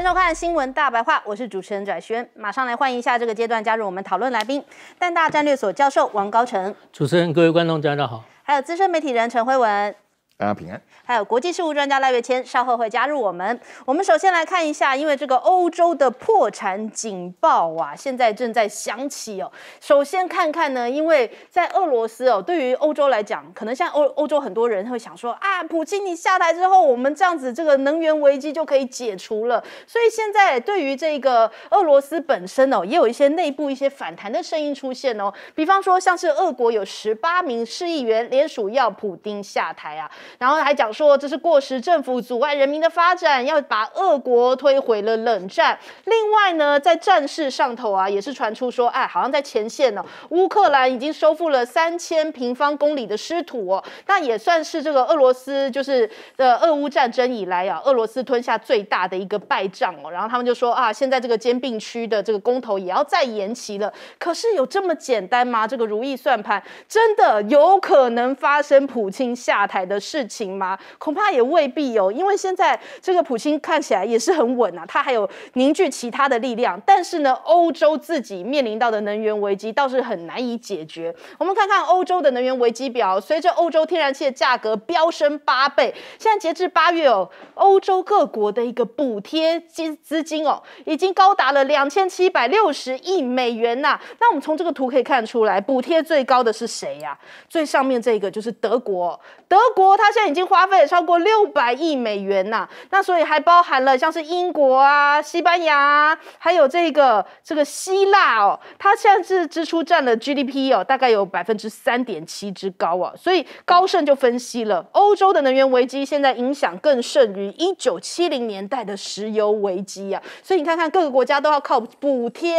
欢迎收看新闻大白话，我是主持人翟轩，马上来欢迎一下这个阶段加入我们讨论来宾，淡大战略所教授王高成，主持人各位观众大家好，还有资深媒体人陈慧文。大家平安。还有国际事务专家赖月谦稍后会加入我们。我们首先来看一下，因为这个欧洲的破产警报啊，现在正在响起哦。首先看看呢，因为在俄罗斯哦，对于欧洲来讲，可能像欧欧洲很多人会想说啊，普京你下台之后，我们这样子这个能源危机就可以解除了。所以现在对于这个俄罗斯本身哦，也有一些内部一些反弹的声音出现哦。比方说，像是俄国有十八名市议员联署要普京下台啊。然后还讲说这是过时，政府阻碍人民的发展，要把俄国推回了冷战。另外呢，在战事上头啊，也是传出说，哎，好像在前线哦，乌克兰已经收复了三千平方公里的失土哦，那也算是这个俄罗斯就是的俄乌战争以来啊，俄罗斯吞下最大的一个败仗哦。然后他们就说啊，现在这个兼并区的这个公投也要再延期了。可是有这么简单吗？这个如意算盘真的有可能发生普京下台的事？事情吗？恐怕也未必哦，因为现在这个普京看起来也是很稳啊，他还有凝聚其他的力量。但是呢，欧洲自己面临到的能源危机倒是很难以解决。我们看看欧洲的能源危机表，随着欧洲天然气的价格飙升八倍，现在截至八月哦，欧洲各国的一个补贴金资金哦，已经高达了两千七百六十亿美元呐。那我们从这个图可以看出来，补贴最高的是谁呀？最上面这个就是德国，德国它。它现在已经花费了超过六百亿美元呐，那所以还包含了像是英国啊、西班牙，还有这个这个希腊哦，它现在是支出占了 GDP 哦，大概有百分之三点七之高啊。所以高盛就分析了，欧洲的能源危机现在影响更甚于一九七零年代的石油危机啊。所以你看看各个国家都要靠补贴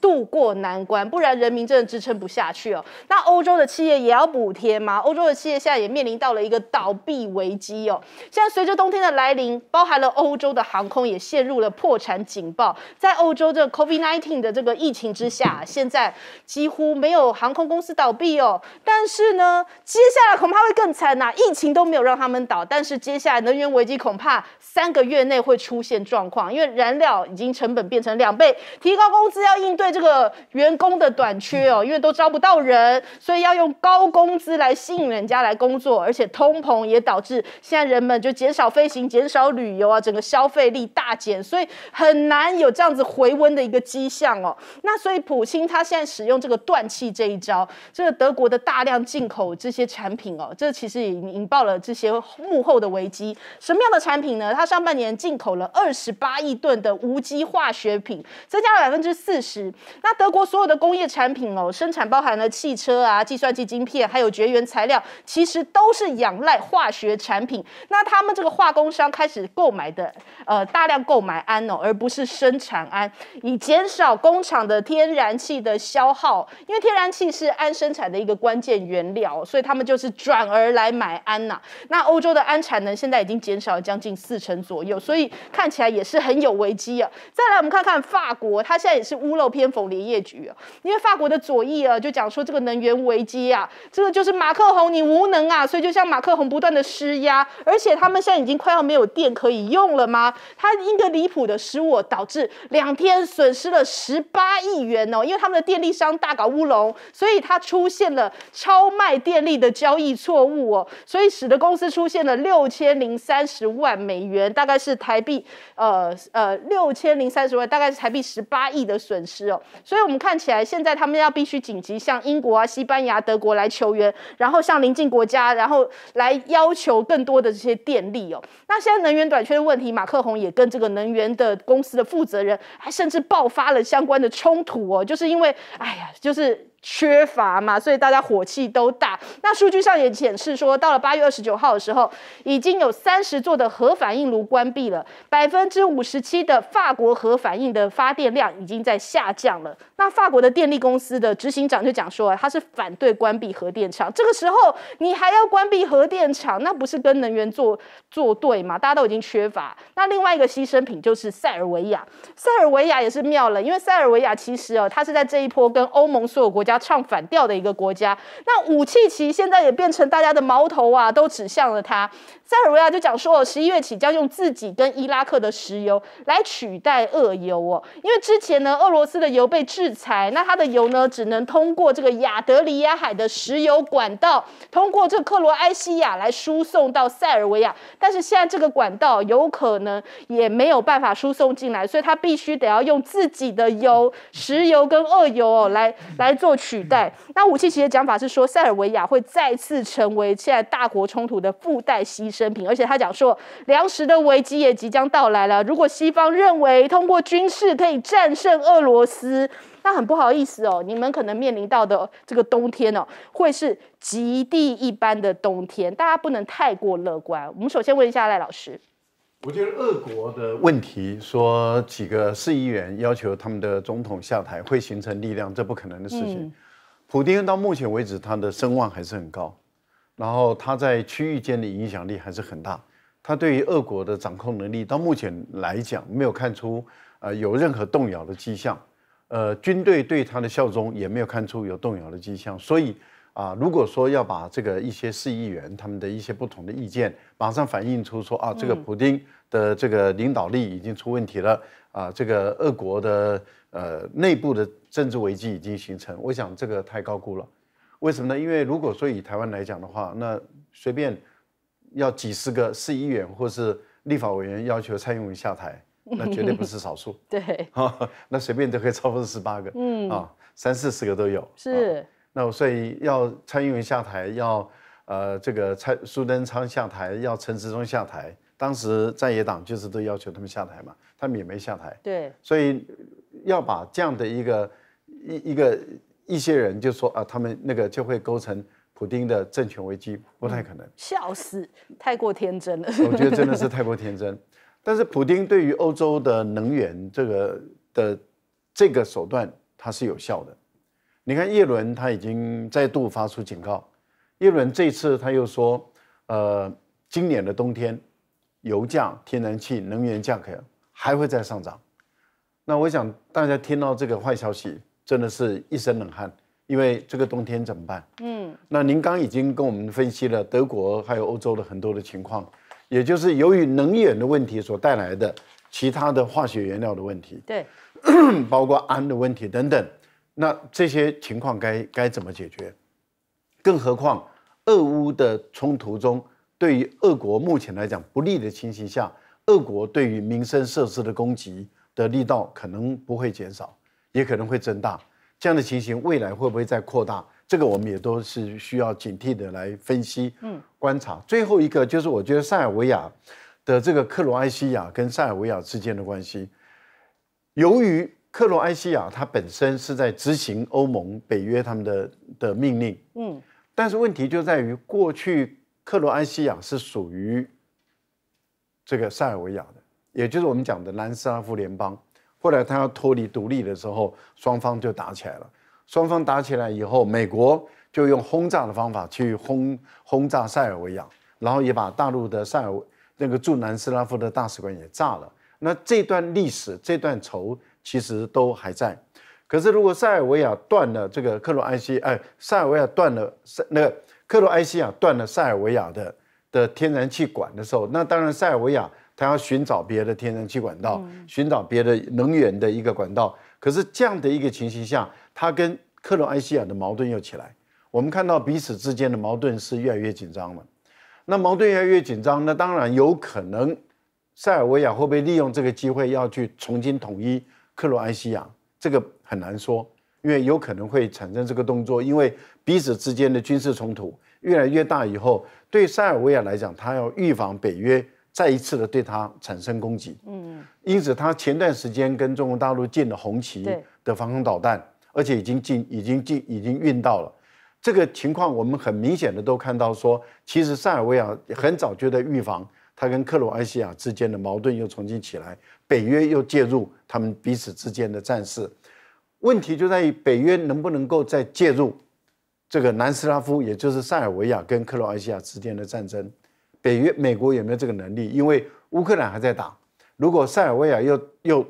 度过难关，不然人民真的支撑不下去哦。那欧洲的企业也要补贴吗？欧洲的企业现在也面临到了一个倒。倒闭危机哦，现在随着冬天的来临，包含了欧洲的航空也陷入了破产警报。在欧洲这 COVID nineteen 的这个疫情之下，现在几乎没有航空公司倒闭哦。但是呢，接下来恐怕会更惨呐！疫情都没有让他们倒，但是接下来能源危机恐怕三个月内会出现状况，因为燃料已经成本变成两倍，提高工资要应对这个员工的短缺哦，因为都招不到人，所以要用高工资来吸引人家来工作，而且通膨。也导致现在人们就减少飞行、减少旅游啊，整个消费力大减，所以很难有这样子回温的一个迹象哦。那所以普京他现在使用这个断气这一招，这德国的大量进口这些产品哦，这其实经引爆了这些幕后的危机。什么样的产品呢？他上半年进口了二十八亿吨的无机化学品，增加了百分之四十。那德国所有的工业产品哦，生产包含了汽车啊、计算机晶片、还有绝缘材料，其实都是仰赖。化学产品，那他们这个化工商开始购买的，呃，大量购买氨哦，而不是生产氨，以减少工厂的天然气的消耗，因为天然气是氨生产的一个关键原料，所以他们就是转而来买氨呐。那欧洲的氨产能现在已经减少了将近四成左右，所以看起来也是很有危机啊。再来，我们看看法国，它现在也是屋漏偏逢连夜雨啊，因为法国的左翼啊就讲说这个能源危机啊，这个就是马克宏你无能啊，所以就像马克宏。不断的施压，而且他们现在已经快要没有电可以用了吗？他一个离谱的失误，导致两天损失了十八亿元哦，因为他们的电力商大搞乌龙，所以他出现了超卖电力的交易错误哦，所以使得公司出现了六千零三十万美元，大概是台币呃呃六千零三十万，大概是台币十八亿的损失哦，所以我们看起来现在他们要必须紧急向英国啊、西班牙、德国来求援，然后向邻近国家，然后来。要求更多的这些电力哦，那现在能源短缺的问题，马克宏也跟这个能源的公司的负责人，还甚至爆发了相关的冲突哦，就是因为，哎呀，就是。缺乏嘛，所以大家火气都大。那数据上也显示说，到了八月二十九号的时候，已经有三十座的核反应炉关闭了，百分之五十七的法国核反应的发电量已经在下降了。那法国的电力公司的执行长就讲说啊，他是反对关闭核电厂。这个时候你还要关闭核电厂，那不是跟能源做做对嘛？大家都已经缺乏。那另外一个牺牲品就是塞尔维亚，塞尔维亚也是妙了，因为塞尔维亚其实哦，它是在这一波跟欧盟所有国家。唱反调的一个国家，那武契奇现在也变成大家的矛头啊，都指向了他。塞尔维亚就讲说，十一月起将用自己跟伊拉克的石油来取代俄油哦，因为之前呢，俄罗斯的油被制裁，那它的油呢，只能通过这个亚德里亚海的石油管道，通过这克罗埃西亚来输送到塞尔维亚，但是现在这个管道有可能也没有办法输送进来，所以他必须得要用自己的油、石油跟俄油哦来来做。取代那武器奇的讲法是说，塞尔维亚会再次成为现在大国冲突的附带牺牲品，而且他讲说，粮食的危机也即将到来了。如果西方认为通过军事可以战胜俄罗斯，那很不好意思哦，你们可能面临到的这个冬天哦，会是极地一般的冬天。大家不能太过乐观。我们首先问一下赖老师。我觉得俄国的问题，说几个市议员要求他们的总统下台，会形成力量，这不可能的事情。普京到目前为止，他的声望还是很高，然后他在区域间的影响力还是很大。他对于俄国的掌控能力，到目前来讲，没有看出呃有任何动摇的迹象。呃，军队对他的效忠也没有看出有动摇的迹象，所以。啊，如果说要把这个一些市议员他们的一些不同的意见马上反映出说啊，这个普丁的这个领导力已经出问题了啊，这个俄国的呃内部的政治危机已经形成，我想这个太高估了。为什么呢？因为如果说以台湾来讲的话，那随便要几十个市议员或是立法委员要求蔡英文下台，那绝对不是少数。对，那随便都可以超过十八个，嗯，啊，三四十个都有。是。那所以要蔡英文下台，要呃这个蔡苏贞昌下台，要陈时中下台，当时在野党就是都要求他们下台嘛，他们也没下台。对，所以要把这样的一个一一个一些人就说啊，他们那个就会构成普丁的政权危机，不太可能。笑死，太过天真了。我觉得真的是太过天真。但是普丁对于欧洲的能源这个的这个手段，它是有效的。你看，耶伦他已经再度发出警告。耶伦这次他又说：“呃，今年的冬天，油价、天然气、能源价格还会再上涨。”那我想大家听到这个坏消息，真的是一身冷汗，因为这个冬天怎么办？嗯。那您刚已经跟我们分析了德国还有欧洲的很多的情况，也就是由于能源的问题所带来的其他的化学原料的问题，对，包括氨的问题等等。那这些情况该该怎么解决？更何况，俄乌的冲突中，对于俄国目前来讲不利的情形下，俄国对于民生设施的攻击的力道可能不会减少，也可能会增大。这样的情形，未来会不会再扩大？这个我们也都是需要警惕的来分析、嗯，观察。最后一个就是，我觉得塞尔维亚的这个克罗埃西亚跟塞尔维亚之间的关系，由于。克罗埃西亚它本身是在执行欧盟、北约他们的的命令，嗯，但是问题就在于，过去克罗埃西亚是属于这个塞尔维亚的，也就是我们讲的南斯拉夫联邦。后来他要脱离独立的时候，双方就打起来了。双方打起来以后，美国就用轰炸的方法去轰轰炸塞尔维亚，然后也把大陆的塞尔那个驻南斯拉夫的大使馆也炸了。那这段历史，这段仇。其实都还在，可是如果塞尔维亚断了这个克罗埃西，哎，塞尔维亚断了，那个克罗埃西亚断了塞尔维亚的的天然气管的时候，那当然塞尔维亚他要寻找别的天然气管道，寻找别的能源的一个管道。可是这样的一个情形下，他跟克罗埃西亚的矛盾又起来，我们看到彼此之间的矛盾是越来越紧张了。那矛盾越来越紧张，那当然有可能塞尔维亚会不会利用这个机会要去重新统一。克罗埃西亚这个很难说，因为有可能会产生这个动作，因为彼此之间的军事冲突越来越大以后，对塞尔维亚来讲，他要预防北约再一次的对他产生攻击。嗯，因此他前段时间跟中国大陆建了红旗的防空导弹，而且已经进、已经进、已经运到了。这个情况我们很明显的都看到，说其实塞尔维亚很早就在预防。他跟克罗埃西亚之间的矛盾又重新起来，北约又介入他们彼此之间的战事。问题就在于北约能不能够再介入这个南斯拉夫，也就是塞尔维亚跟克罗埃西亚之间的战争？北约、美国有没有这个能力？因为乌克兰还在打。如果塞尔维亚又又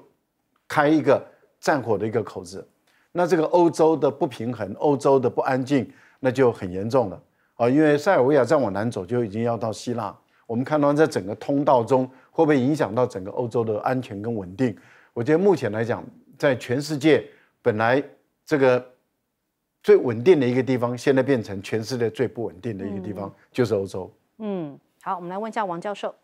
开一个战火的一个口子，那这个欧洲的不平衡、欧洲的不安静，那就很严重了啊！因为塞尔维亚再往南走，就已经要到希腊。我们看到在整个通道中，会不会影响到整个欧洲的安全跟稳定？我觉得目前来讲，在全世界本来这个最稳定的一个地方，现在变成全世界最不稳定的一个地方，就是欧洲。嗯，好，我们来问一下王教授。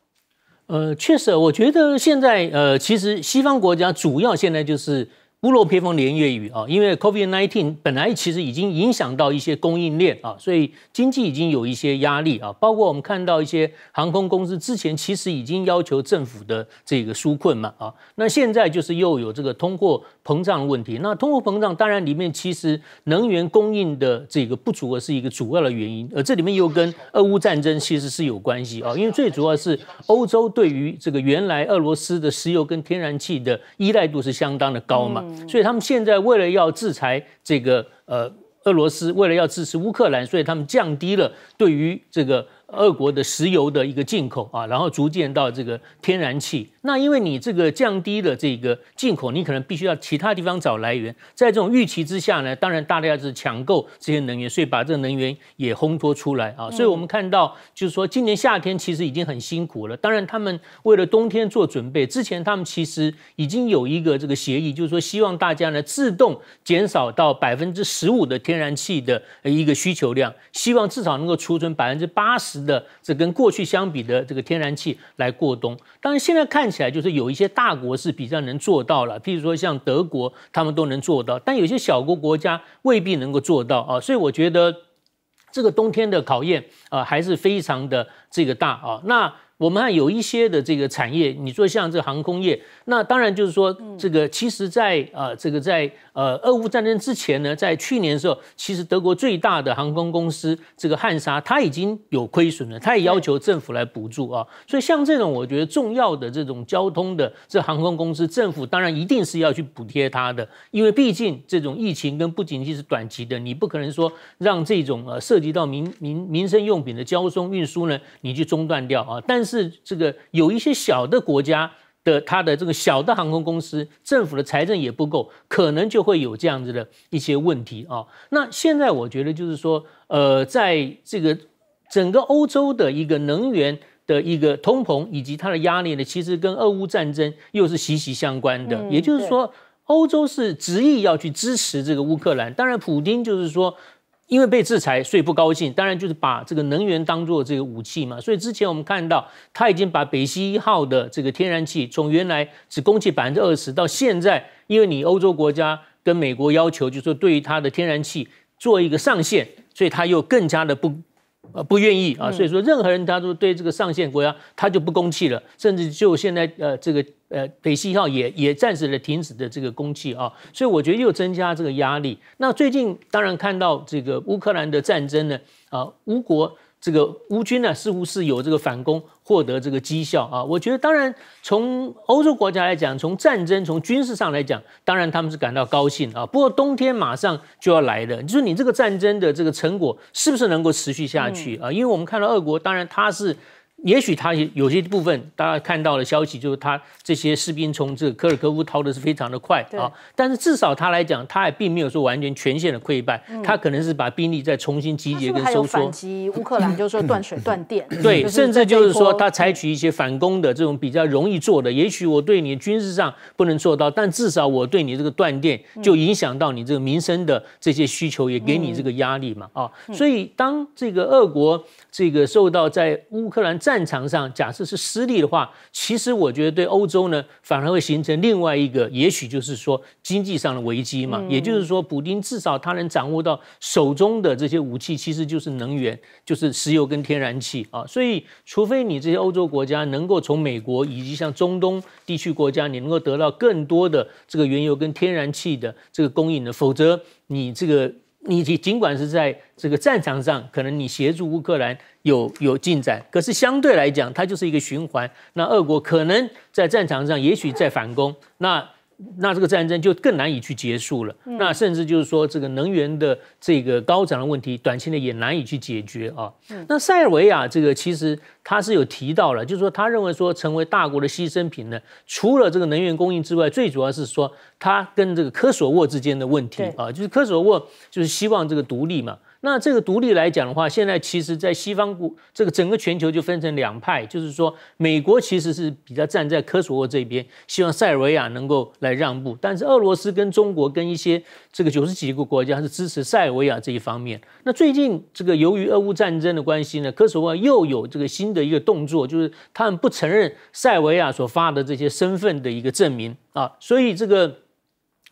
呃，确实，我觉得现在呃，其实西方国家主要现在就是。屋漏偏逢连夜雨啊，因为 COVID nineteen 本来其实已经影响到一些供应链啊，所以经济已经有一些压力啊。包括我们看到一些航空公司之前其实已经要求政府的这个纾困嘛啊，那现在就是又有这个通货膨胀问题。那通货膨胀当然里面其实能源供应的这个不足是一个主要的原因，而这里面又跟俄乌战争其实是有关系啊，因为最主要是欧洲对于这个原来俄罗斯的石油跟天然气的依赖度是相当的高嘛。所以他们现在为了要制裁这个呃俄罗斯，为了要支持乌克兰，所以他们降低了对于这个。俄国的石油的一个进口啊，然后逐渐到这个天然气。那因为你这个降低了这个进口，你可能必须要其他地方找来源。在这种预期之下呢，当然大家是抢购这些能源，所以把这个能源也烘托出来啊。所以我们看到，就是说今年夏天其实已经很辛苦了。当然，他们为了冬天做准备，之前他们其实已经有一个这个协议，就是说希望大家呢自动减少到百分之十五的天然气的一个需求量，希望至少能够储存百分之八十。的这跟过去相比的这个天然气来过冬，当然现在看起来就是有一些大国是比较能做到了，譬如说像德国，他们都能做到，但有些小国国家未必能够做到啊，所以我觉得这个冬天的考验啊还是非常的这个大啊，那。我们还有一些的这个产业，你说像这航空业，那当然就是说，这个其实在呃这个在呃俄乌战争之前呢，在去年的时候，其实德国最大的航空公司这个汉莎，它已经有亏损了，它也要求政府来补助啊。所以像这种我觉得重要的这种交通的这航空公司，政府当然一定是要去补贴它的，因为毕竟这种疫情跟不仅仅是短期的，你不可能说让这种呃涉及到民民民生用品的交通运输呢，你去中断掉啊，但是。是这个有一些小的国家的，它的这个小的航空公司，政府的财政也不够，可能就会有这样子的一些问题啊。那现在我觉得就是说，呃，在这个整个欧洲的一个能源的一个通膨以及它的压力呢，其实跟俄乌战争又是息息相关的。也就是说，欧洲是执意要去支持这个乌克兰，当然，普京就是说。因为被制裁，所以不高兴。当然，就是把这个能源当做这个武器嘛。所以之前我们看到，他已经把北溪一号的这个天然气从原来只供气百分之二十，到现在，因为你欧洲国家跟美国要求，就是说对于它的天然气做一个上限，所以它又更加的不。啊，不愿意啊，所以说任何人他都对这个上线国家他就不供气了，甚至就现在呃这个呃北溪号也也暂时的停止的这个供气啊，所以我觉得又增加这个压力。那最近当然看到这个乌克兰的战争呢，啊，乌国。这个乌军呢，似乎是有这个反攻，获得这个绩效啊。我觉得，当然从欧洲国家来讲，从战争、从军事上来讲，当然他们是感到高兴啊。不过冬天马上就要来了，就是你这个战争的这个成果是不是能够持续下去啊？因为我们看到俄国，当然它是。也许他有些部分大家看到的消息，就是他这些士兵从这个科尔科夫逃的是非常的快啊。但是至少他来讲，他也并没有说完全全线的溃败，他可能是把兵力再重新集结跟收缩。反击乌克兰，就是说断水断电。对，甚至就是说他采取一些反攻的这种比较容易做的。也许我对你军事上不能做到，但至少我对你这个断电就影响到你这个民生的这些需求，也给你这个压力嘛啊。所以当这个俄国这个受到在乌克兰战战场上假设是失利的话，其实我觉得对欧洲呢，反而会形成另外一个，也许就是说经济上的危机嘛。也就是说，补丁至少他能掌握到手中的这些武器，其实就是能源，就是石油跟天然气啊。所以，除非你这些欧洲国家能够从美国以及像中东地区国家，你能够得到更多的这个原油跟天然气的这个供应的，否则你这个。你尽管是在这个战场上，可能你协助乌克兰有有进展，可是相对来讲，它就是一个循环。那俄国可能在战场上，也许在反攻，那。那这个战争就更难以去结束了，那甚至就是说这个能源的这个高涨的问题，短期内也难以去解决啊。那塞尔维亚这个其实他是有提到了，就是说他认为说成为大国的牺牲品呢，除了这个能源供应之外，最主要是说他跟这个科索沃之间的问题啊，就是科索沃就是希望这个独立嘛。那这个独立来讲的话，现在其实，在西方国这个整个全球就分成两派，就是说，美国其实是比较站在科索沃这边，希望塞尔维亚能够来让步，但是俄罗斯跟中国跟一些这个九十几个国家是支持塞尔维亚这一方面。那最近这个由于俄乌战争的关系呢，科索沃又有这个新的一个动作，就是他们不承认塞尔维亚所发的这些身份的一个证明啊，所以这个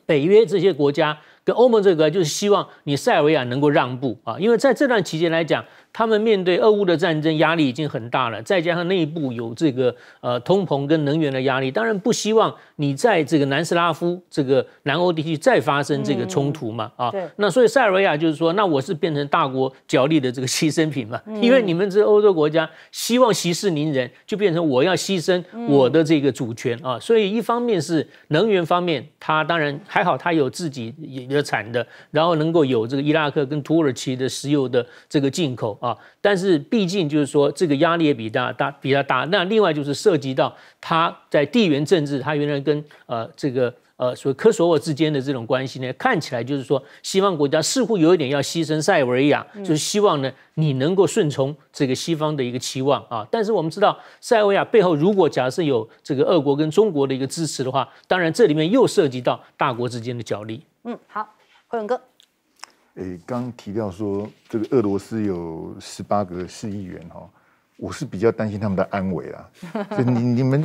北约这些国家。跟欧盟这个就是希望你塞尔维亚能够让步啊，因为在这段期间来讲。他们面对俄乌的战争压力已经很大了，再加上内部有这个呃通膨跟能源的压力，当然不希望你在这个南斯拉夫这个南欧地区再发生这个冲突嘛啊。那所以塞尔维亚就是说，那我是变成大国角力的这个牺牲品嘛？因为你们这欧洲国家希望息事宁人，就变成我要牺牲我的这个主权啊。所以一方面是能源方面，他当然还好，他有自己的产的，然后能够有这个伊拉克跟土耳其的石油的这个进口啊。啊，但是毕竟就是说，这个压力也比大大比较大。那另外就是涉及到他在地缘政治，他原来跟呃这个呃，所谓科索沃之间的这种关系呢，看起来就是说，西方国家似乎有一点要牺牲塞尔维亚，就是希望呢你能够顺从这个西方的一个期望啊。但是我们知道，塞尔维亚背后如果假设有这个俄国跟中国的一个支持的话，当然这里面又涉及到大国之间的角力。嗯，好，何勇哥。哎，刚提到说这个俄罗斯有十八个市议员哈，我是比较担心他们的安危啊。你你们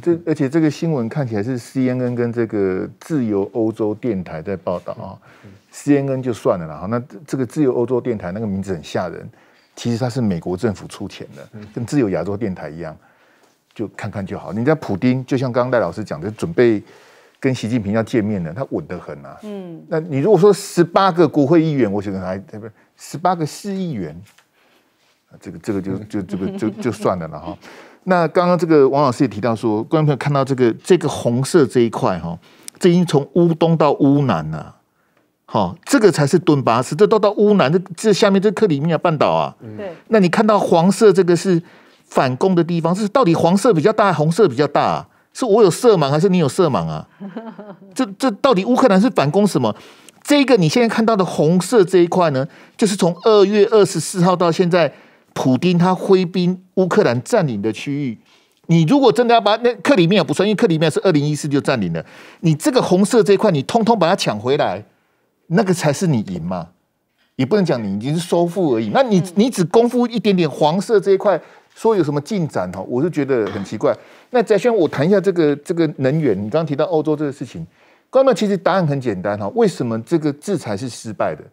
这这，而且这个新闻看起来是 CNN 跟这个自由欧洲电台在报道啊。CNN 就算了啦，哈，那这个自由欧洲电台那个名字很吓人，其实它是美国政府出钱的，跟自由亚洲电台一样，就看看就好。人家普丁就像刚刚戴老师讲的，准备。跟习近平要见面的，他稳得很啊。嗯，那你如果说十八个国会议员，我觉得还……不，不是十八个市议员，这个这个就就这个就就算了了哈。那刚刚这个王老师也提到说，观众朋友看到这个这个红色这一块哈，这已经从乌东到乌南了。好，这个才是吨巴斯，这都到乌南，这这下面这克里米亚半岛啊。对，那你看到黄色这个是反攻的地方，是到底黄色比较大，红色比较大？是我有色盲还是你有色盲啊？这这到底乌克兰是反攻什么？这个你现在看到的红色这一块呢，就是从二月二十四号到现在，普丁他挥兵乌克兰占领的区域。你如果真的要把那克里米亚不算，因为克里米亚是二零一四就占领了，你这个红色这一块你通通把它抢回来，那个才是你赢嘛？也不能讲你已经是收复而已，那你你只功夫一点点黄色这一块。说有什么进展哈？我是觉得很奇怪。那翟轩，我谈一下这个这个能源。你刚提到欧洲这个事情，观众其实答案很简单哈。为什么这个制裁是失败的？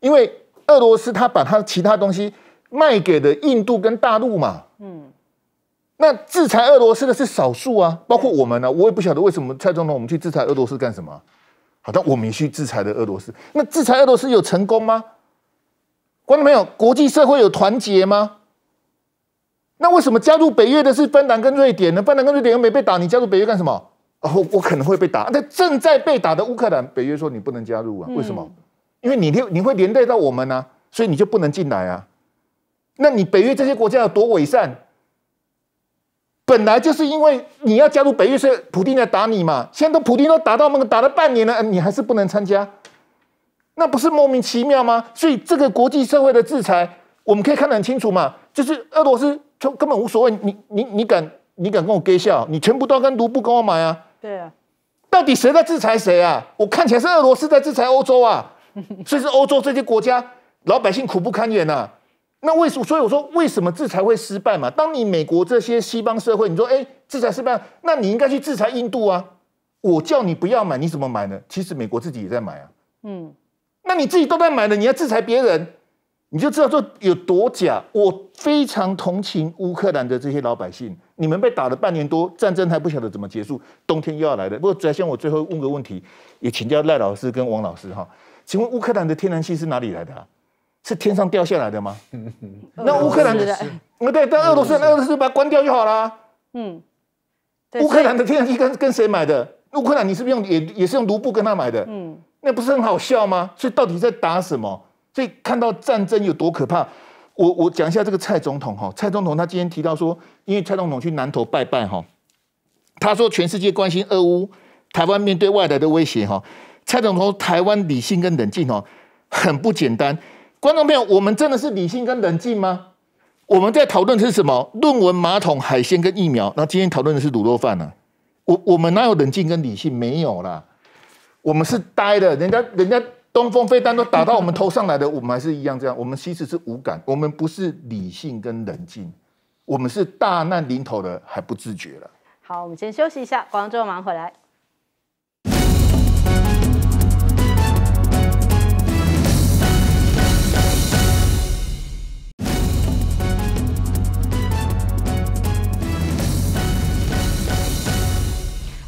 因为俄罗斯他把他其他东西卖给了印度跟大陆嘛。嗯。那制裁俄罗斯的是少数啊，包括我们呢。我也不晓得为什么蔡总统我们去制裁俄罗斯干什么？好的，我们也去制裁了俄罗斯。那制裁俄罗斯有成功吗？观众朋友，国际社会有团结吗？为什么加入北约的是芬兰跟瑞典呢？芬兰跟瑞典又没被打，你加入北约干什么？哦，我可能会被打。那正在被打的乌克兰，北约说你不能加入啊？为什么？因为你连你会连带到我们呢，所以你就不能进来啊。那你北约这些国家有多伪善？本来就是因为你要加入北约，是普京来打你嘛。现在都普京都打到那个打了半年了，你还是不能参加，那不是莫名其妙吗？所以这个国际社会的制裁，我们可以看得很清楚嘛，就是俄罗斯。就根本无所谓，你你你敢你敢跟我割笑？你全部都要跟卢布跟我买啊？对啊，到底谁在制裁谁啊？我看起来是俄罗斯在制裁欧洲啊，所以是欧洲这些国家老百姓苦不堪言呐。那为什所以我说为什么制裁会失败嘛？当你美国这些西方社会，你说哎制裁失败，那你应该去制裁印度啊。我叫你不要买，你怎么买呢？其实美国自己也在买啊。嗯，那你自己都在买了，你要制裁别人？你就知道这有多假！我非常同情乌克兰的这些老百姓，你们被打了半年多，战争还不晓得怎么结束，冬天又要来了。不过，首先我最后问个问题，也请教赖老师跟王老师哈，请问乌克兰的天然气是哪里来的？是天上掉下来的吗？那乌克兰的是，对，但俄罗斯，俄罗斯把它关掉就好了。嗯，乌克兰的天然气跟跟谁买的？乌克兰你是用也也是用卢布跟他买的？嗯，那不是很好笑吗？所以到底在打什么？所以看到战争有多可怕，我我讲一下这个蔡总统哈，蔡总统他今天提到说，因为蔡总统去南投拜拜哈，他说全世界关心俄乌，台湾面对外来的威胁哈，蔡总统台湾理性跟冷静哦，很不简单。观众朋友，我们真的是理性跟冷静吗？我们在讨论的是什么？论文、马桶、海鲜跟疫苗。那今天讨论的是卤肉饭呢？我我们哪有冷静跟理性？没有啦，我们是呆的。人家人家。东风飞弹都打到我们头上来的，我们还是一样这样。我们其实是无感，我们不是理性跟冷静，我们是大难临头了还不自觉了。好，我们先休息一下，州马忙回来。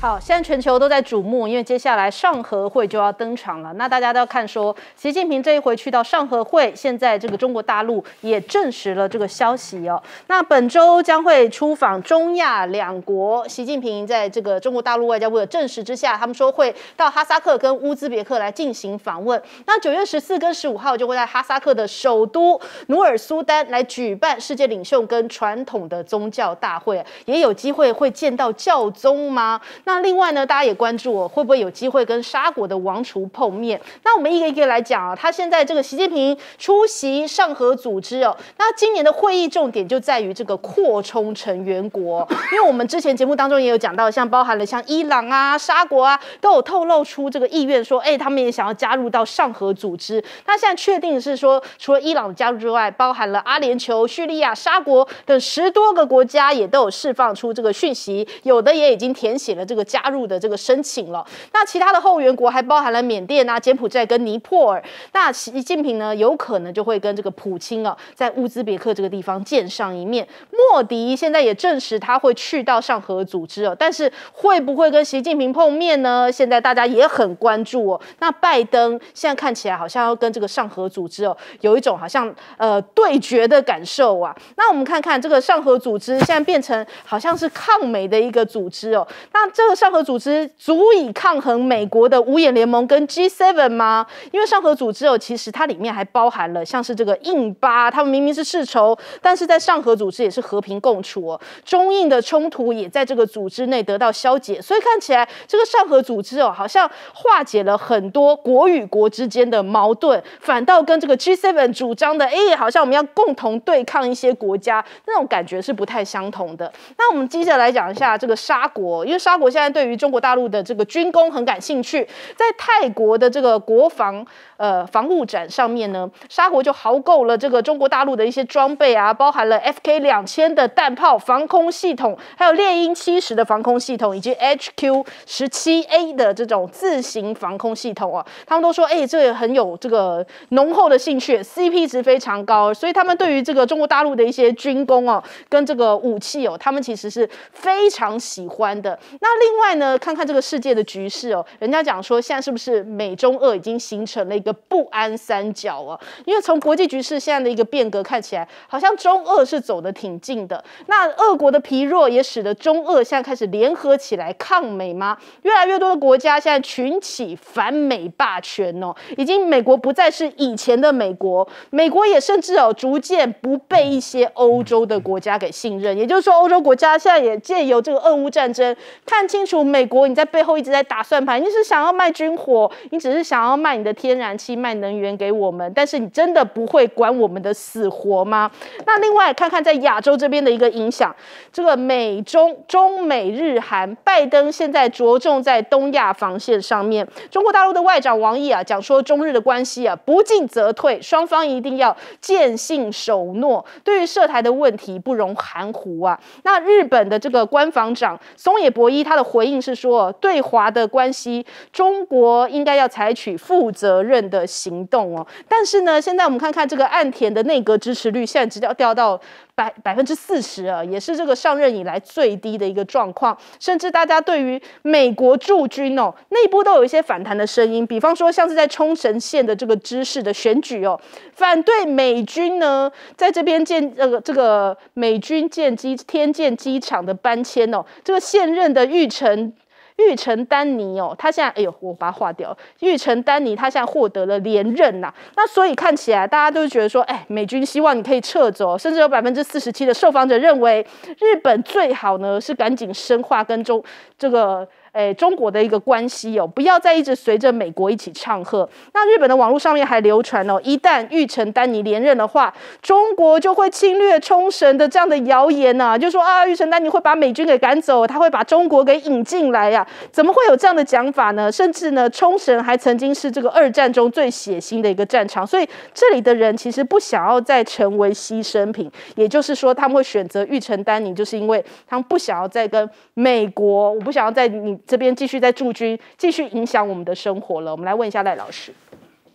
好，现在全球都在瞩目，因为接下来上合会就要登场了。那大家都要看说，习近平这一回去到上合会，现在这个中国大陆也证实了这个消息哦。那本周将会出访中亚两国，习近平在这个中国大陆外交部的证实之下，他们说会到哈萨克跟乌兹别克来进行访问。那九月十四跟十五号就会在哈萨克的首都努尔苏丹来举办世界领袖跟传统的宗教大会，也有机会会见到教宗吗？那。那另外呢，大家也关注我会不会有机会跟沙国的王储碰面？那我们一个一个来讲啊，他现在这个习近平出席上合组织哦，那今年的会议重点就在于这个扩充成员国，因为我们之前节目当中也有讲到，像包含了像伊朗啊、沙国啊，都有透露出这个意愿，说哎，他们也想要加入到上合组织。那现在确定的是说，除了伊朗加入之外，包含了阿联酋、叙利亚、沙国等十多个国家也都有释放出这个讯息，有的也已经填写了这个。加入的这个申请了，那其他的后援国还包含了缅甸啊、柬埔寨跟尼泊尔。那习近平呢，有可能就会跟这个普京啊，在乌兹别克这个地方见上一面。莫迪现在也证实他会去到上合组织哦，但是会不会跟习近平碰面呢？现在大家也很关注哦。那拜登现在看起来好像要跟这个上合组织哦，有一种好像呃对决的感受啊。那我们看看这个上合组织现在变成好像是抗美的一个组织哦。那这。这个上合组织足以抗衡美国的五眼联盟跟 G7 吗？因为上合组织哦，其实它里面还包含了像是这个印巴，他们明明是世仇，但是在上合组织也是和平共处哦。中印的冲突也在这个组织内得到消解，所以看起来这个上合组织哦，好像化解了很多国与国之间的矛盾，反倒跟这个 G7 主张的哎，好像我们要共同对抗一些国家那种感觉是不太相同的。那我们接着来讲一下这个沙国，因为沙国。现在对于中国大陆的这个军工很感兴趣，在泰国的这个国防。呃，防务展上面呢，沙国就豪购了这个中国大陆的一些装备啊，包含了 F K 两千的弹炮防空系统，还有猎鹰七十的防空系统，以及 H Q 十七 A 的这种自行防空系统啊。他们都说，哎，这个很有这个浓厚的兴趣，C P 值非常高，所以他们对于这个中国大陆的一些军工哦，跟这个武器哦，他们其实是非常喜欢的。那另外呢，看看这个世界的局势哦，人家讲说现在是不是美中俄已经形成了？一个不安三角哦，因为从国际局势现在的一个变革看起来，好像中俄是走得挺近的。那俄国的疲弱也使得中俄现在开始联合起来抗美吗？越来越多的国家现在群起反美霸权哦，已经美国不再是以前的美国，美国也甚至哦逐渐不被一些欧洲的国家给信任。也就是说，欧洲国家现在也借由这个俄乌战争，看清楚美国你在背后一直在打算盘，你是想要卖军火，你只是想要卖你的天然。气卖能源给我们，但是你真的不会管我们的死活吗？那另外看看在亚洲这边的一个影响，这个美中、中美、日韩，拜登现在着重在东亚防线上面。中国大陆的外长王毅啊，讲说中日的关系啊，不进则退，双方一定要见信守诺。对于涉台的问题，不容含糊啊。那日本的这个官房长松野博一他的回应是说，对华的关系，中国应该要采取负责任。的行动哦，但是呢，现在我们看看这个岸田的内阁支持率，现在直接掉到百百分之四十啊，也是这个上任以来最低的一个状况。甚至大家对于美国驻军哦，内部都有一些反弹的声音，比方说像是在冲绳县的这个知识的选举哦，反对美军呢在这边建这个这个美军建机天建机场的搬迁哦，这个现任的玉成。玉成丹尼哦，他现在哎呦，我把它划掉。玉成丹尼他现在获得了连任呐，那所以看起来大家都觉得说，哎，美军希望你可以撤走，甚至有百分之四十七的受访者认为，日本最好呢是赶紧深化跟中这个。诶，中国的一个关系哦，不要再一直随着美国一起唱和。那日本的网络上面还流传哦，一旦玉成丹尼连任的话，中国就会侵略冲绳的这样的谣言呢，就说啊，玉成丹尼会把美军给赶走，他会把中国给引进来呀？怎么会有这样的讲法呢？甚至呢，冲绳还曾经是这个二战中最血腥的一个战场，所以这里的人其实不想要再成为牺牲品，也就是说，他们会选择玉成丹尼，就是因为他们不想要再跟美国，我不想要在你。这边继续在驻军，继续影响我们的生活了。我们来问一下赖老师，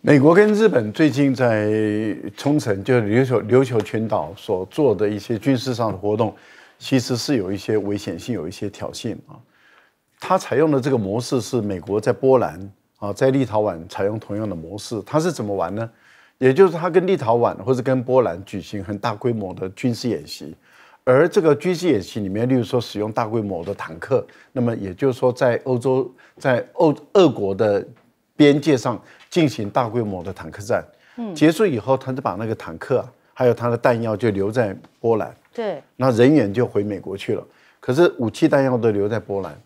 美国跟日本最近在冲绳，就琉球琉球群岛所做的一些军事上的活动，其实是有一些危险性，有一些挑衅啊。他采用的这个模式是美国在波兰啊，在立陶宛采用同样的模式，他是怎么玩呢？也就是他跟立陶宛或者跟波兰举行很大规模的军事演习。而这个狙事演习里面，例如说使用大规模的坦克，那么也就是说，在欧洲、在欧俄国的边界上进行大规模的坦克战。嗯，结束以后，他就把那个坦克还有他的弹药就留在波兰。对，那人员就回美国去了。可是武器弹药都留在波兰，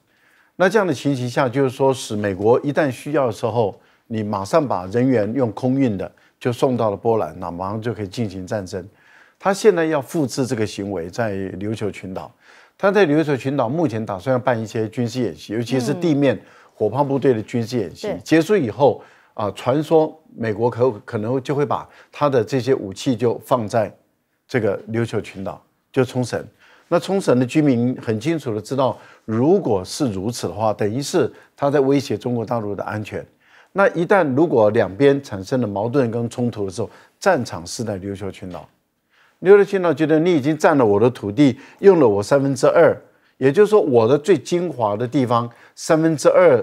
那这样的情形下，就是说，使美国一旦需要的时候，你马上把人员用空运的就送到了波兰，那马上就可以进行战争。他现在要复制这个行为在琉球群岛，他在琉球群岛目前打算要办一些军事演习，尤其是地面火炮部队的军事演习结束以后啊，传说美国可可能就会把他的这些武器就放在这个琉球群岛，就冲绳。那冲绳的居民很清楚的知道，如果是如此的话，等于是他在威胁中国大陆的安全。那一旦如果两边产生了矛盾跟冲突的时候，战场是在琉球群岛。六六七呢？觉得你已经占了我的土地，用了我三分之二，也就是说我的最精华的地方三分之二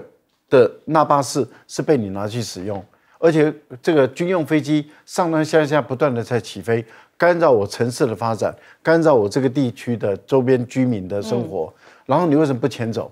的那巴士是被你拿去使用，而且这个军用飞机上上下下不断的在起飞，干扰我城市的发展，干扰我这个地区的周边居民的生活。然后你为什么不迁走？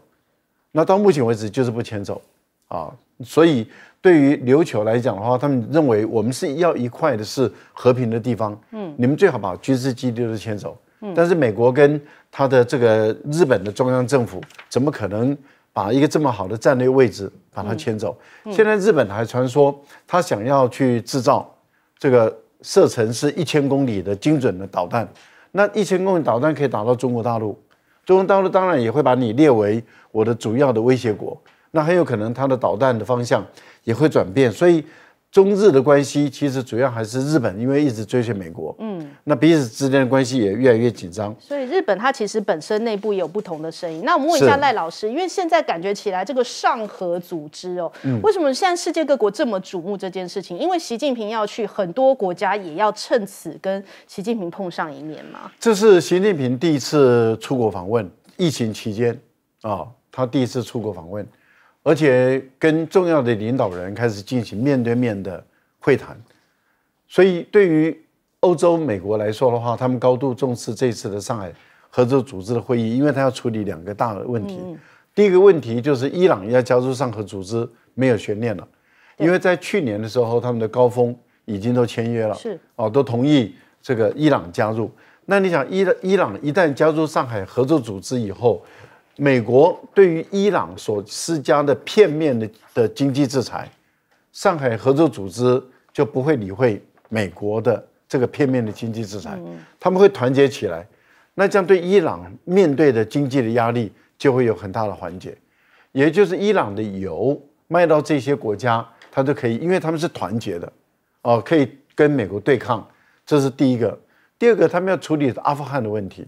那到目前为止就是不迁走啊。所以，对于琉球来讲的话，他们认为我们是要一块的是和平的地方。嗯，你们最好把军事基地都迁走。嗯，但是美国跟他的这个日本的中央政府，怎么可能把一个这么好的战略位置把它迁走？现在日本还传说他想要去制造这个射程是一千公里的精准的导弹，那一千公里导弹可以打到中国大陆，中国大陆当然也会把你列为我的主要的威胁国。那很有可能，它的导弹的方向也会转变，所以中日的关系其实主要还是日本，因为一直追随美国。嗯，那彼此之间的关系也越来越紧张。所以日本它其实本身内部有不同的声音。那我们问一下赖老师，因为现在感觉起来这个上合组织哦，为什么现在世界各国这么瞩目这件事情？因为习近平要去，很多国家也要趁此跟习近平碰上一面嘛。这是习近平第一次出国访问，疫情期间啊，他第一次出国访问。而且跟重要的领导人开始进行面对面的会谈，所以对于欧洲、美国来说的话，他们高度重视这次的上海合作组织的会议，因为他要处理两个大的问题。第一个问题就是伊朗要加入上合组织，没有悬念了，因为在去年的时候，他们的高峰已经都签约了，是啊，都同意这个伊朗加入。那你想，伊伊朗一旦加入上海合作组织以后？美国对于伊朗所施加的片面的的经济制裁，上海合作组织就不会理会美国的这个片面的经济制裁，他们会团结起来，那这样对伊朗面对的经济的压力就会有很大的缓解，也就是伊朗的油卖到这些国家，他都可以，因为他们是团结的，哦，可以跟美国对抗，这是第一个，第二个，他们要处理阿富汗的问题。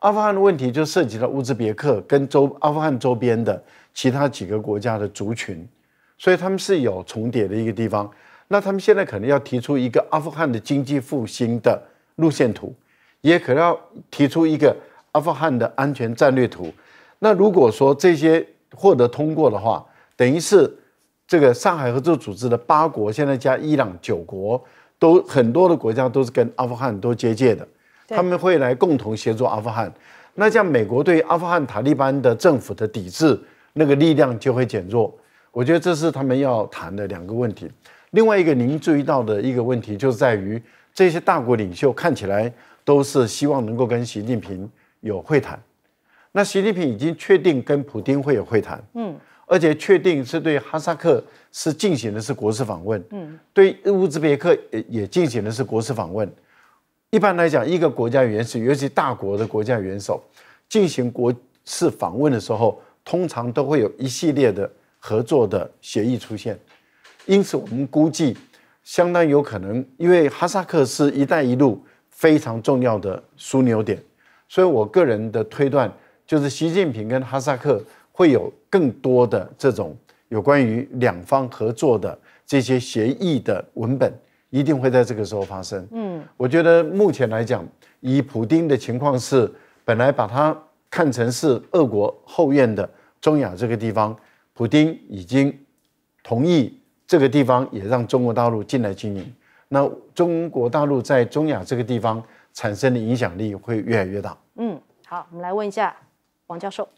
阿富汗的问题就涉及到乌兹别克跟周阿富汗周边的其他几个国家的族群，所以他们是有重叠的一个地方。那他们现在可能要提出一个阿富汗的经济复兴的路线图，也可能要提出一个阿富汗的安全战略图。那如果说这些获得通过的话，等于是这个上海合作组织的八国，现在加伊朗九国，都很多的国家都是跟阿富汗都接界的。他们会来共同协助阿富汗，那像美国对阿富汗塔利班的政府的抵制，那个力量就会减弱。我觉得这是他们要谈的两个问题。另外一个您注意到的一个问题，就是在于这些大国领袖看起来都是希望能够跟习近平有会谈。那习近平已经确定跟普京会有会谈，嗯，而且确定是对哈萨克是进行的是国事访问，嗯，对乌兹别克也进行的是国事访问。一般来讲，一个国家元首，尤其大国的国家元首，进行国事访问的时候，通常都会有一系列的合作的协议出现。因此，我们估计相当有可能，因为哈萨克是一带一路非常重要的枢纽点，所以我个人的推断就是，习近平跟哈萨克会有更多的这种有关于两方合作的这些协议的文本。一定会在这个时候发生。嗯，我觉得目前来讲，以普丁的情况是，本来把他看成是俄国后院的中亚这个地方，普丁已经同意这个地方也让中国大陆进来经营。那中国大陆在中亚这个地方产生的影响力会越来越大。嗯，好，我们来问一下王教授。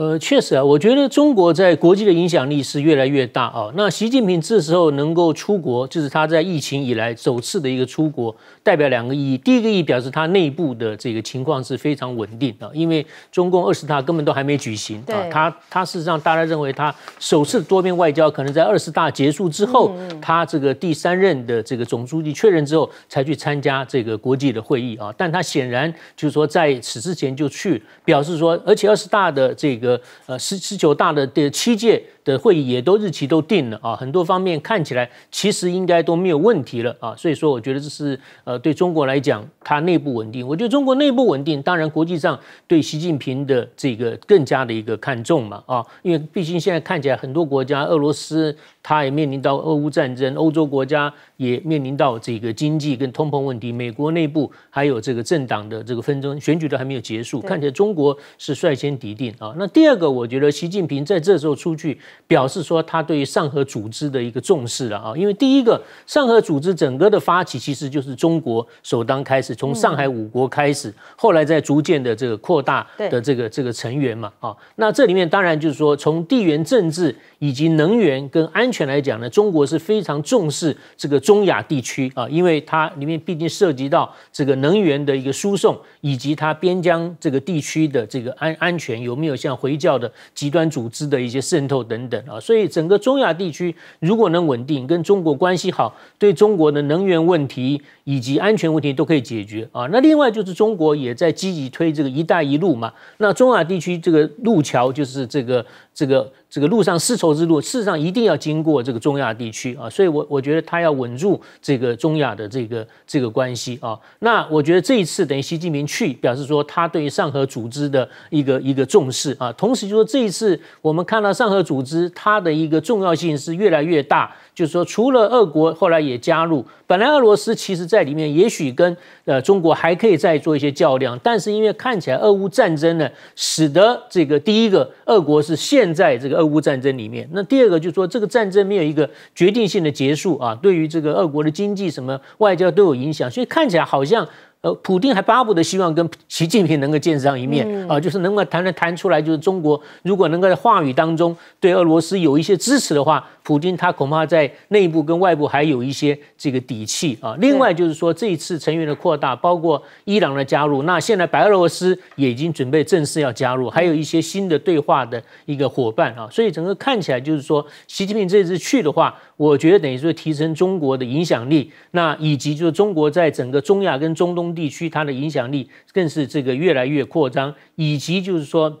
呃，确实啊，我觉得中国在国际的影响力是越来越大啊。那习近平这时候能够出国，就是他在疫情以来首次的一个出国，代表两个意义。第一个意义表示他内部的这个情况是非常稳定的，因为中共二十大根本都还没举行啊。他他事实上大家认为他首次多边外交可能在二十大结束之后，他这个第三任的这个总书记确认之后才去参加这个国际的会议啊。但他显然就是说在此之前就去，表示说，而且二十大的这个。呃，十十九大的第七届。的会议也都日期都定了啊，很多方面看起来其实应该都没有问题了啊，所以说我觉得这是呃对中国来讲它内部稳定，我觉得中国内部稳定，当然国际上对习近平的这个更加的一个看重嘛啊，因为毕竟现在看起来很多国家，俄罗斯它也面临到俄乌战争，欧洲国家也面临到这个经济跟通膨问题，美国内部还有这个政党的这个纷争，选举都还没有结束，看起来中国是率先抵定啊，那第二个我觉得习近平在这时候出去。表示说他对于上合组织的一个重视了啊，因为第一个上合组织整个的发起其实就是中国首当开始，从上海五国开始，后来再逐渐的这个扩大的这个这个成员嘛啊，那这里面当然就是说从地缘政治以及能源跟安全来讲呢，中国是非常重视这个中亚地区啊，因为它里面毕竟涉及到这个能源的一个输送，以及它边疆这个地区的这个安安全有没有像回教的极端组织的一些渗透等。等等啊，所以整个中亚地区如果能稳定，跟中国关系好，对中国的能源问题以及安全问题都可以解决啊。那另外就是中国也在积极推这个“一带一路”嘛，那中亚地区这个路桥就是这个这个。这个路上丝绸之路事实上一定要经过这个中亚地区啊，所以，我我觉得他要稳住这个中亚的这个这个关系啊。那我觉得这一次等于习近平去，表示说他对于上合组织的一个一个重视啊。同时，就说这一次我们看到上合组织它的一个重要性是越来越大。就是说，除了俄国后来也加入，本来俄罗斯其实在里面，也许跟呃中国还可以再做一些较量，但是因为看起来俄乌战争呢，使得这个第一个俄国是陷在这个俄乌战争里面，那第二个就是说这个战争没有一个决定性的结束啊，对于这个俄国的经济什么外交都有影响，所以看起来好像呃，普京还巴不得希望跟习近平能够见上一面啊，就是能够谈谈谈出来，就是中国如果能够在话语当中对俄罗斯有一些支持的话。普京他恐怕在内部跟外部还有一些这个底气啊。另外就是说，这一次成员的扩大，包括伊朗的加入，那现在白俄罗斯也已经准备正式要加入，还有一些新的对话的一个伙伴啊。所以整个看起来就是说，习近平这次去的话，我觉得等于说提升中国的影响力，那以及就是中国在整个中亚跟中东地区它的影响力更是这个越来越扩张，以及就是说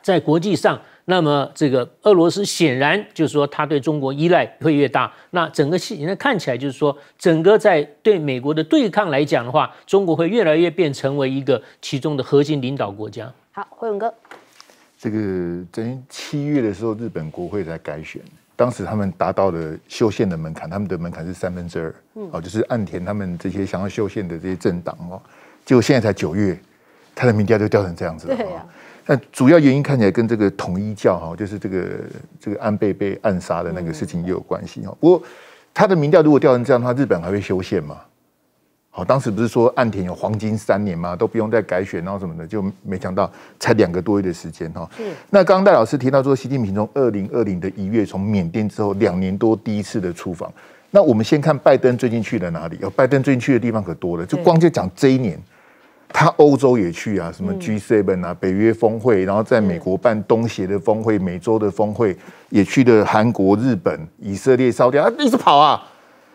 在国际上。那么，这个俄罗斯显然就是说，它对中国依赖会越大。那整个现现在看起来，就是说，整个在对美国的对抗来讲的话，中国会越来越变成为一个其中的核心领导国家。好，辉勇哥，这个于七月的时候，日本国会才改选，当时他们达到的修宪的门槛，他们的门槛是三分之二。哦，就是岸田他们这些想要修宪的这些政党哦，结果现在才九月，他的民调就掉成这样子了。对那主要原因看起来跟这个统一教哈，就是这个这个安倍被暗杀的那个事情也有关系哈。不过他的民调如果掉成这样，他日本还会修宪吗？好，当时不是说岸田有黄金三年吗？都不用再改选然后什么的，就没想到才两个多月的时间哈。那刚刚戴老师提到说，习近平从二零二零的一月从缅甸之后两年多第一次的出访。那我们先看拜登最近去了哪里？哦，拜登最近去的地方可多了，就光就讲这一年。他欧洲也去啊，什么 G7 啊、北约峰会，然后在美国办东协的峰会、美洲的峰会，也去的韩国、日本、以色列，烧掉啊，一直跑啊。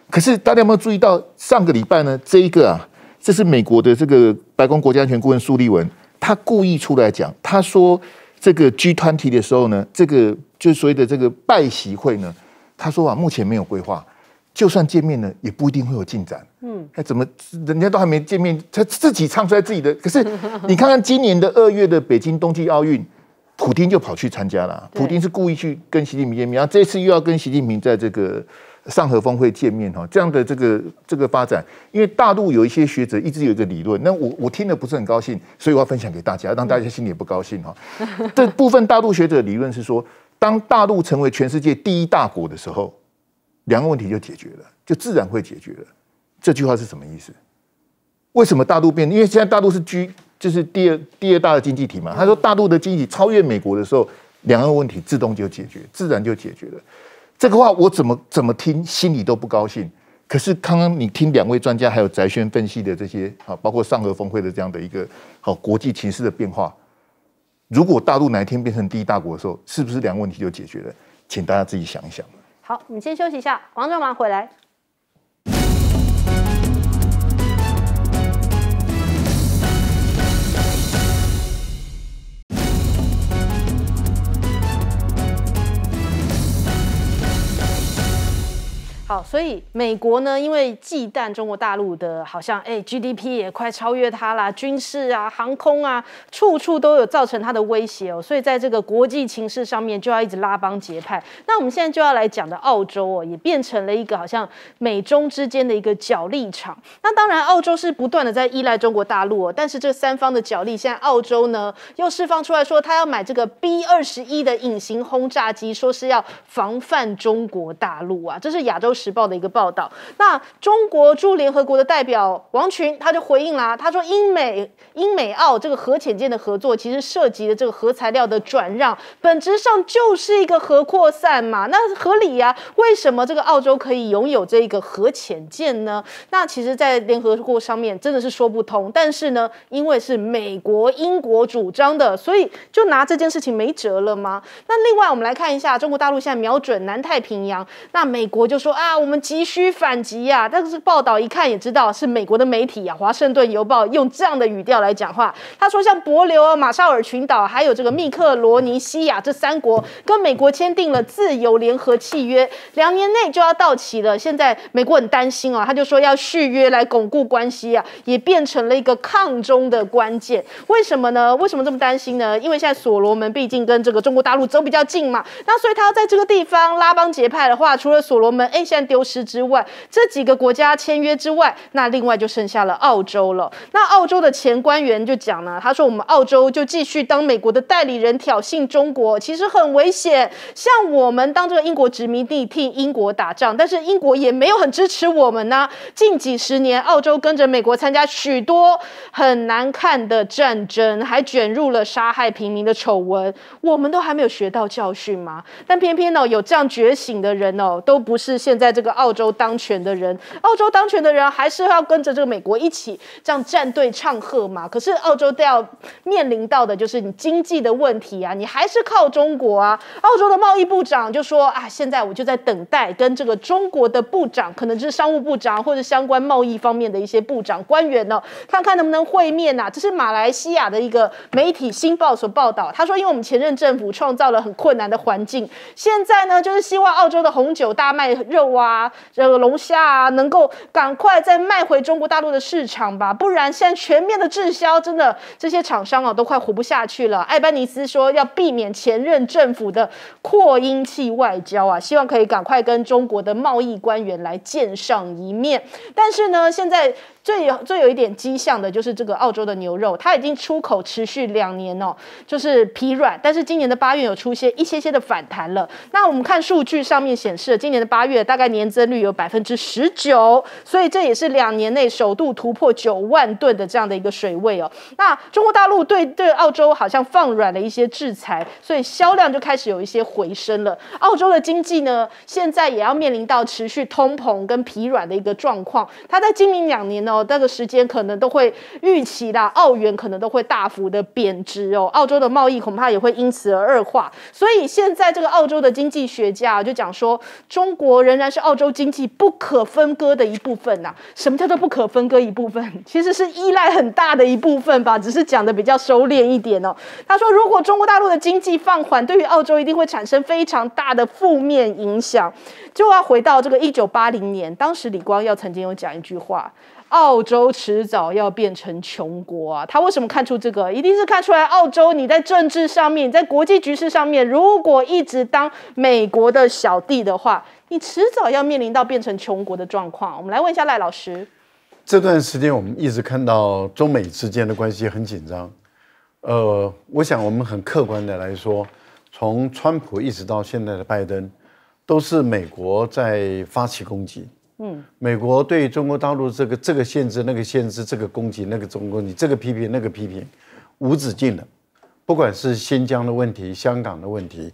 可是大家有没有注意到，上个礼拜呢？这一个啊，这是美国的这个白宫国家安全顾问苏利文，他故意出来讲，他说这个 G 团体的时候呢，这个就所谓的这个拜习会呢，他说啊，目前没有规划。就算见面了，也不一定会有进展。嗯，那怎么人家都还没见面，他自己唱出来自己的？可是 你看看今年的二月的北京冬季奥运，普京就跑去参加了。普京是故意去跟习近平见面，然后这次又要跟习近平在这个上合峰会见面哈。这样的这个这个发展，因为大陆有一些学者一直有一个理论，那我我听了不是很高兴，所以我要分享给大家，让大家心里不高兴哈。这部分大陆学者的理论是说，当大陆成为全世界第一大国的时候。两个问题就解决了，就自然会解决了。这句话是什么意思？为什么大陆变？因为现在大陆是 G，就是第二第二大的经济体嘛。他说，大陆的经济超越美国的时候，两岸问题自动就解决，自然就解决了。这个话我怎么怎么听心里都不高兴。可是刚刚你听两位专家还有翟轩分析的这些啊，包括上合峰会的这样的一个好国际情势的变化，如果大陆哪一天变成第一大国的时候，是不是两个问题就解决了？请大家自己想一想。好，我们先休息一下，王总忙回来。好，所以美国呢，因为忌惮中国大陆的，好像哎 GDP 也快超越它啦，军事啊、航空啊，处处都有造成它的威胁哦。所以在这个国际情势上面，就要一直拉帮结派。那我们现在就要来讲的澳洲哦，也变成了一个好像美中之间的一个角力场。那当然，澳洲是不断的在依赖中国大陆哦，但是这三方的角力，现在澳洲呢又释放出来说，他要买这个 B 二十一的隐形轰炸机，说是要防范中国大陆啊，这是亚洲。时报的一个报道，那中国驻联合国的代表王群他就回应啦，他说英美英美澳这个核潜舰的合作，其实涉及的这个核材料的转让，本质上就是一个核扩散嘛，那合理呀？为什么这个澳洲可以拥有这一个核潜舰呢？那其实，在联合国上面真的是说不通，但是呢，因为是美国英国主张的，所以就拿这件事情没辙了吗？那另外，我们来看一下中国大陆现在瞄准南太平洋，那美国就说啊。啊，我们急需反击呀！但是报道一看也知道是美国的媒体啊，《华盛顿邮报》用这样的语调来讲话。他说，像伯啊、马绍尔群岛，还有这个密克罗尼西亚这三国跟美国签订了自由联合契约，两年内就要到期了。现在美国很担心啊，他就说要续约来巩固关系啊，也变成了一个抗中的关键。为什么呢？为什么这么担心呢？因为现在所罗门毕竟跟这个中国大陆走比较近嘛，那所以他要在这个地方拉帮结派的话，除了所罗门，哎。丢失之外，这几个国家签约之外，那另外就剩下了澳洲了。那澳洲的前官员就讲呢，他说：“我们澳洲就继续当美国的代理人挑衅中国，其实很危险。像我们当这个英国殖民地替英国打仗，但是英国也没有很支持我们呢。近几十年，澳洲跟着美国参加许多很难看的战争，还卷入了杀害平民的丑闻，我们都还没有学到教训吗？但偏偏呢，有这样觉醒的人哦，都不是现在。”在这个澳洲当权的人，澳洲当权的人还是要跟着这个美国一起这样站队唱和嘛？可是澳洲都要面临到的就是你经济的问题啊，你还是靠中国啊。澳洲的贸易部长就说啊，现在我就在等待跟这个中国的部长，可能就是商务部长或者相关贸易方面的一些部长官员呢，看看能不能会面呐。这是马来西亚的一个媒体《新报》所报道，他说，因为我们前任政府创造了很困难的环境，现在呢，就是希望澳洲的红酒大卖肉。哇，这个龙虾啊，能够赶快再卖回中国大陆的市场吧，不然现在全面的滞销，真的这些厂商啊都快活不下去了。艾班尼斯说要避免前任政府的扩音器外交啊，希望可以赶快跟中国的贸易官员来见上一面，但是呢，现在。最有最有一点迹象的就是这个澳洲的牛肉，它已经出口持续两年哦，就是疲软。但是今年的八月有出现一些些的反弹了。那我们看数据上面显示，今年的八月大概年增率有百分之十九，所以这也是两年内首度突破九万吨的这样的一个水位哦。那中国大陆对对澳洲好像放软了一些制裁，所以销量就开始有一些回升了。澳洲的经济呢，现在也要面临到持续通膨跟疲软的一个状况，它在今明两年呢。哦，那个时间可能都会预期啦，澳元可能都会大幅的贬值哦，澳洲的贸易恐怕也会因此而恶化。所以现在这个澳洲的经济学家就讲说，中国仍然是澳洲经济不可分割的一部分呐。什么叫做不可分割一部分？其实是依赖很大的一部分吧，只是讲的比较收敛一点哦。他说，如果中国大陆的经济放缓，对于澳洲一定会产生非常大的负面影响。就要回到这个一九八零年，当时李光耀曾经有讲一句话。澳洲迟早要变成穷国啊！他为什么看出这个？一定是看出来澳洲你在政治上面，在国际局势上面，如果一直当美国的小弟的话，你迟早要面临到变成穷国的状况。我们来问一下赖老师，这段时间我们一直看到中美之间的关系很紧张。呃，我想我们很客观的来说，从川普一直到现在的拜登，都是美国在发起攻击。嗯，美国对中国大陆这个这个限制、那个限制，这个攻击、那个中攻击，这个批评、那个批评，无止境的。不管是新疆的问题、香港的问题，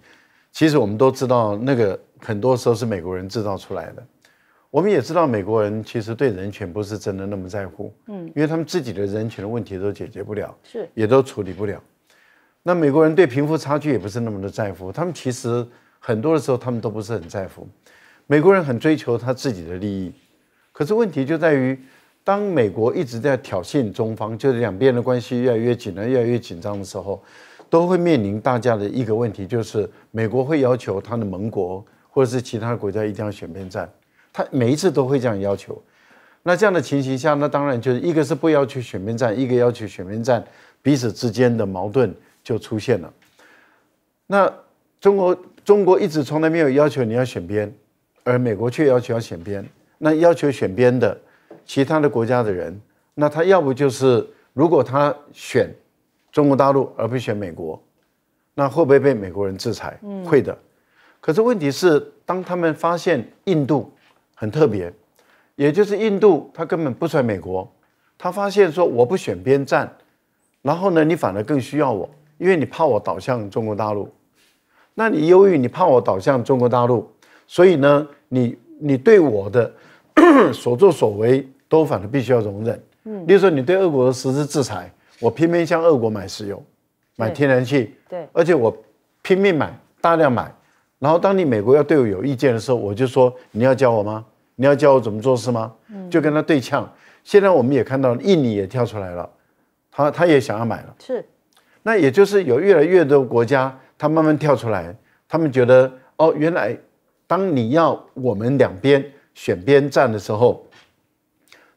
其实我们都知道，那个很多时候是美国人制造出来的。我们也知道，美国人其实对人权不是真的那么在乎。嗯，因为他们自己的人权的问题都解决不了，是，也都处理不了。那美国人对贫富差距也不是那么的在乎，他们其实很多的时候他们都不是很在乎。美国人很追求他自己的利益，可是问题就在于，当美国一直在挑衅中方，就是两边的关系越来越紧了，越来越紧张的时候，都会面临大家的一个问题，就是美国会要求他的盟国或者是其他国家一定要选边站，他每一次都会这样要求。那这样的情形下，那当然就是一个是不要求选边站，一个要求选边站，彼此之间的矛盾就出现了。那中国中国一直从来没有要求你要选边。而美国却要求要选边，那要求选边的，其他的国家的人，那他要不就是，如果他选中国大陆而不选美国，那会不会被美国人制裁？嗯，会的。可是问题是，当他们发现印度很特别，也就是印度他根本不选美国，他发现说我不选边站，然后呢，你反而更需要我，因为你怕我倒向中国大陆，那你忧郁，你怕我倒向中国大陆。所以呢，你你对我的 所作所为，都反的必须要容忍。嗯，例如说你对俄国的实施制裁，我拼命向俄国买石油、买天然气。对，而且我拼命买，大量买。然后当你美国要对我有意见的时候，我就说你要教我吗？你要教我怎么做事吗？嗯，就跟他对呛。现在我们也看到，印尼也跳出来了，他他也想要买了。是，那也就是有越来越多国家，他慢慢跳出来，他们觉得哦，原来。当你要我们两边选边站的时候，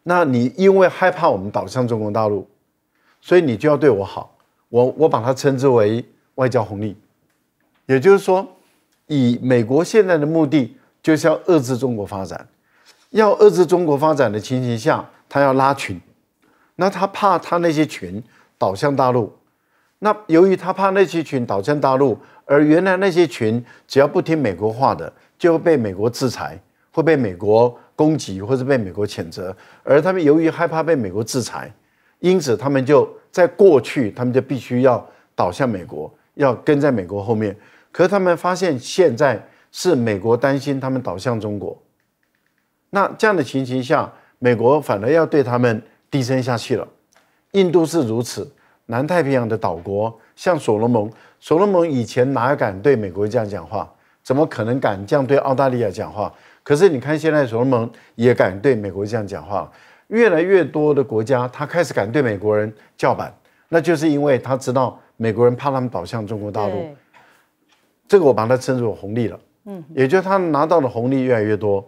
那你因为害怕我们倒向中国大陆，所以你就要对我好。我我把它称之为外交红利，也就是说，以美国现在的目的就是要遏制中国发展，要遏制中国发展的情形下，他要拉群，那他怕他那些群倒向大陆，那由于他怕那些群倒向大陆，而原来那些群只要不听美国话的。就会被美国制裁，会被美国攻击，或者被美国谴责。而他们由于害怕被美国制裁，因此他们就在过去，他们就必须要倒向美国，要跟在美国后面。可是他们发现现在是美国担心他们倒向中国，那这样的情形下，美国反而要对他们低声下气了。印度是如此，南太平洋的岛国像所罗门，所罗门以前哪敢对美国这样讲话？怎么可能敢这样对澳大利亚讲话？可是你看，现在罗门也敢对美国这样讲话。越来越多的国家，他开始敢对美国人叫板，那就是因为他知道美国人怕他们倒向中国大陆。这个我把它称作红利了。嗯，也就是他拿到的红利越来越多。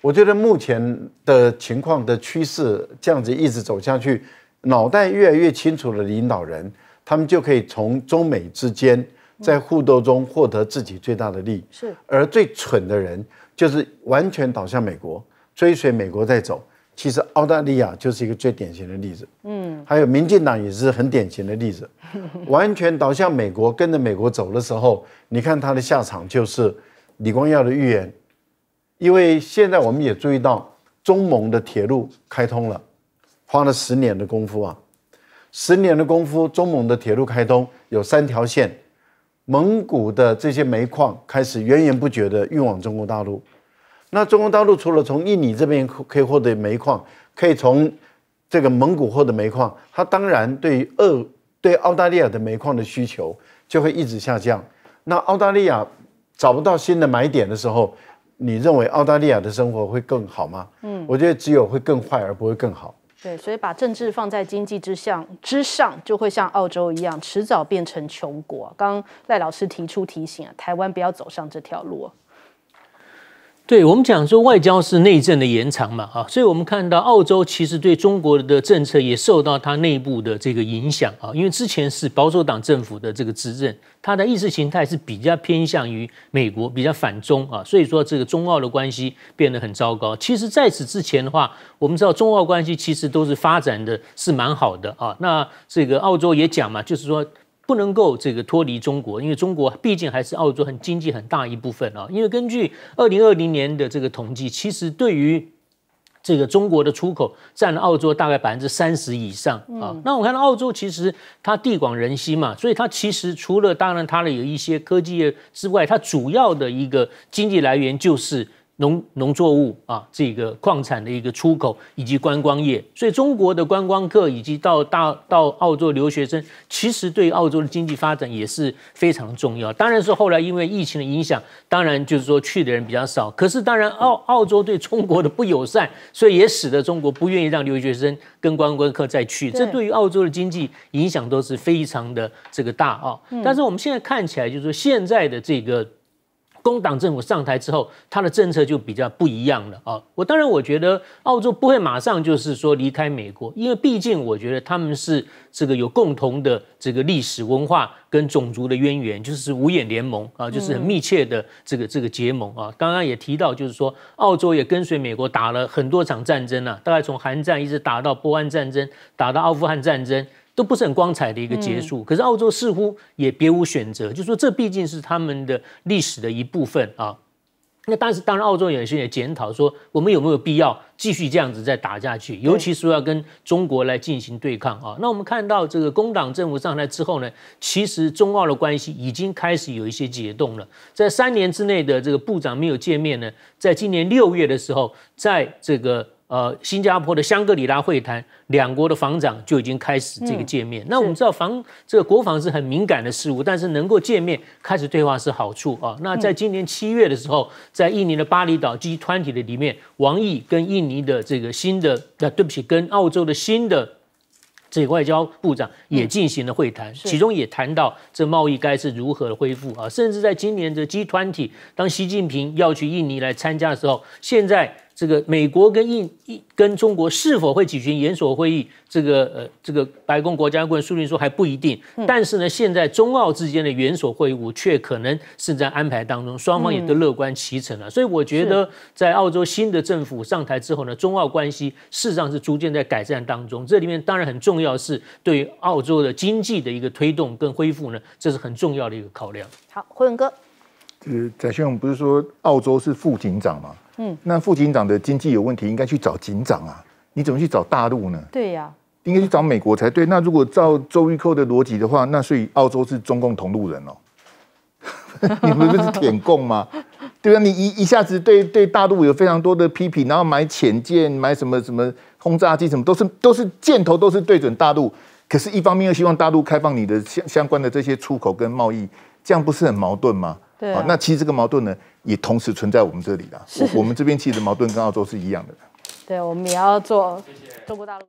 我觉得目前的情况的趋势这样子一直走下去，脑袋越来越清楚的领导人，他们就可以从中美之间。在互斗中获得自己最大的利，是而最蠢的人就是完全倒向美国，追随美国在走。其实澳大利亚就是一个最典型的例子。嗯，还有民进党也是很典型的例子，完全倒向美国，跟着美国走的时候，你看他的下场就是李光耀的预言。因为现在我们也注意到中蒙的铁路开通了，花了十年的功夫啊，十年的功夫，中蒙的铁路开通有三条线。蒙古的这些煤矿开始源源不绝的运往中国大陆，那中国大陆除了从印尼这边可以获得煤矿，可以从这个蒙古获得煤矿，它当然对澳对澳大利亚的煤矿的需求就会一直下降。那澳大利亚找不到新的买点的时候，你认为澳大利亚的生活会更好吗？嗯，我觉得只有会更坏而不会更好。对，所以把政治放在经济之上之上，就会像澳洲一样，迟早变成穷国。刚赖老师提出提醒啊，台湾不要走上这条路。对我们讲说，外交是内政的延长嘛，啊，所以我们看到澳洲其实对中国的政策也受到它内部的这个影响啊，因为之前是保守党政府的这个执政，它的意识形态是比较偏向于美国，比较反中啊，所以说这个中澳的关系变得很糟糕。其实，在此之前的话，我们知道中澳关系其实都是发展的是蛮好的啊，那这个澳洲也讲嘛，就是说。不能够这个脱离中国，因为中国毕竟还是澳洲很经济很大一部分啊。因为根据二零二零年的这个统计，其实对于这个中国的出口占了澳洲大概百分之三十以上啊。那我看到澳洲其实它地广人稀嘛，所以它其实除了当然它的有一些科技业之外，它主要的一个经济来源就是。农农作物啊，这个矿产的一个出口以及观光业，所以中国的观光客以及到大到澳洲留学生，其实对澳洲的经济发展也是非常重要。当然是后来因为疫情的影响，当然就是说去的人比较少。可是当然澳澳洲对中国的不友善，所以也使得中国不愿意让留学生跟观光客再去。这对于澳洲的经济影响都是非常的这个大啊。但是我们现在看起来，就是说现在的这个。工党政府上台之后，他的政策就比较不一样了啊。我当然我觉得澳洲不会马上就是说离开美国，因为毕竟我觉得他们是这个有共同的这个历史文化跟种族的渊源，就是五眼联盟啊，就是很密切的这个这个结盟啊。刚刚也提到，就是说澳洲也跟随美国打了很多场战争了，大概从韩战一直打到波安战争，打到阿富汗战争。都不是很光彩的一个结束，可是澳洲似乎也别无选择，就说这毕竟是他们的历史的一部分啊。那但是当然，澳洲有些也检讨说，我们有没有必要继续这样子再打下去，尤其是要跟中国来进行对抗啊？那我们看到这个工党政府上台之后呢，其实中澳的关系已经开始有一些解冻了。在三年之内的这个部长没有见面呢，在今年六月的时候，在这个。呃，新加坡的香格里拉会谈，两国的防长就已经开始这个见面。那我们知道防这个国防是很敏感的事物，但是能够见面开始对话是好处啊。那在今年七月的时候，在印尼的巴厘岛 G20 的里面，王毅跟印尼的这个新的啊，对不起，跟澳洲的新的这个外交部长也进行了会谈，其中也谈到这贸易该是如何的恢复啊。甚至在今年的 G20，当习近平要去印尼来参加的时候，现在。这个美国跟印印跟中国是否会举行严首会议？这个呃，这个白宫国家顾问苏林说还不一定。但是呢，现在中澳之间的元首会晤却可能是在安排当中，双方也都乐观其成了。所以我觉得，在澳洲新的政府上台之后呢，中澳关系事实上是逐渐在改善当中。这里面当然很重要是对澳洲的经济的一个推动跟恢复呢，这是很重要的一个考量。好，辉文哥，呃，宰相不是说澳洲是副警长吗？嗯，那副警长的经济有问题，应该去找警长啊。你怎么去找大陆呢？对呀，应该去找美国才对。那如果照周玉蔻的逻辑的话，那所以澳洲是中共同路人哦。你们不是舔共吗？对啊，你一一下子对对大陆有非常多的批评，然后买潜舰、买什么什么轰炸机，什么都是都是箭头都是对准大陆。可是，一方面又希望大陆开放你的相相关的这些出口跟贸易，这样不是很矛盾吗？对。啊，那其实这个矛盾呢？也同时存在我们这里的。我们这边其实矛盾跟澳洲是一样的，对我们也要做中国大陆。